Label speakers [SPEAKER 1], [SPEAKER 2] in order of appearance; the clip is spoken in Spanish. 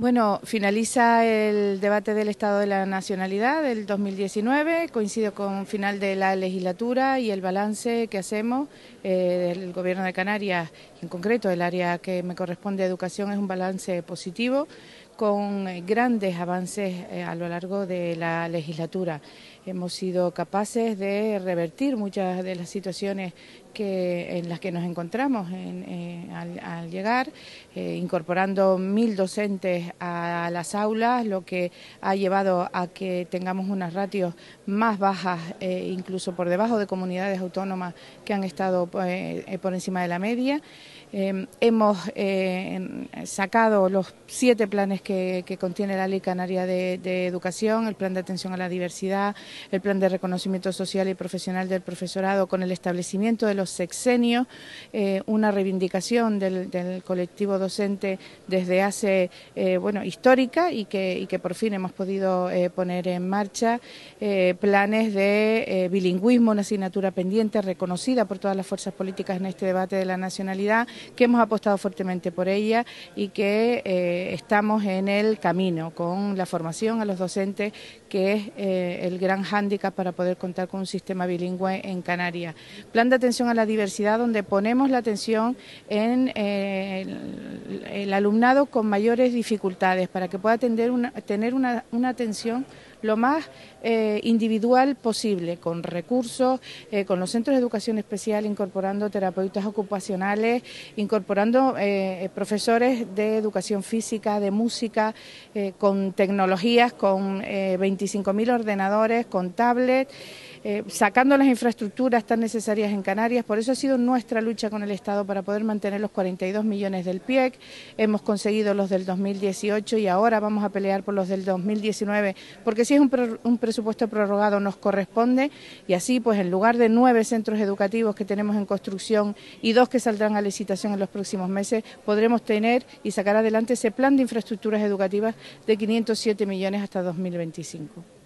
[SPEAKER 1] Bueno, finaliza el debate del Estado de la Nacionalidad del 2019, coincido con final de la legislatura y el balance que hacemos eh, del Gobierno de Canarias, en concreto el área que me corresponde educación, es un balance positivo, con eh, grandes avances eh, a lo largo de la legislatura. Hemos sido capaces de revertir muchas de las situaciones que, en las que nos encontramos eh, al, llegar, incorporando mil docentes a, las aulas, lo que ha llevado a que tengamos unas ratios más bajas, incluso por debajo de comunidades autónomas que han estado por encima de la media. Em, hemos sacado los siete planes que, contiene la Ley Canaria de, Educación, el Plan de Atención a la Diversidad, el Plan de Reconocimiento Social y Profesional del Profesorado con el establecimiento de los sexenios, eh, una reivindicación del, colectivo docente desde hace, eh, bueno, histórica y que, que por fin hemos podido eh, poner en marcha planes de bilingüismo, una asignatura pendiente reconocida por todas las fuerzas políticas en este debate de la nacionalidad, que hemos apostado fuertemente por ella y que estamos en en el camino, con la formación a los docentes, que es eh, el gran hándicap para poder contar con un sistema bilingüe en Canarias. Plan de atención a la diversidad, donde ponemos la atención en eh, el, alumnado con mayores dificultades, para que pueda tener una atención lo más eh, individual posible, con recursos, eh, con los centros de educación especial, incorporando terapeutas ocupacionales, incorporando eh, profesores de educación física, de música, con tecnologías, con 25.000 ordenadores, con tablets. sacando las infraestructuras tan necesarias en Canarias. Por eso ha sido nuestra lucha con el Estado para poder mantener los 42 millones del PIEC. Hemos conseguido los del 2018 y ahora vamos a pelear por los del 2019 porque si es un, presupuesto prorrogado nos corresponde y así pues en lugar de nueve centros educativos que tenemos en construcción y dos que saldrán a licitación en los próximos meses, podremos tener y sacar adelante ese plan de infraestructuras educativas de 507 millones hasta 2025.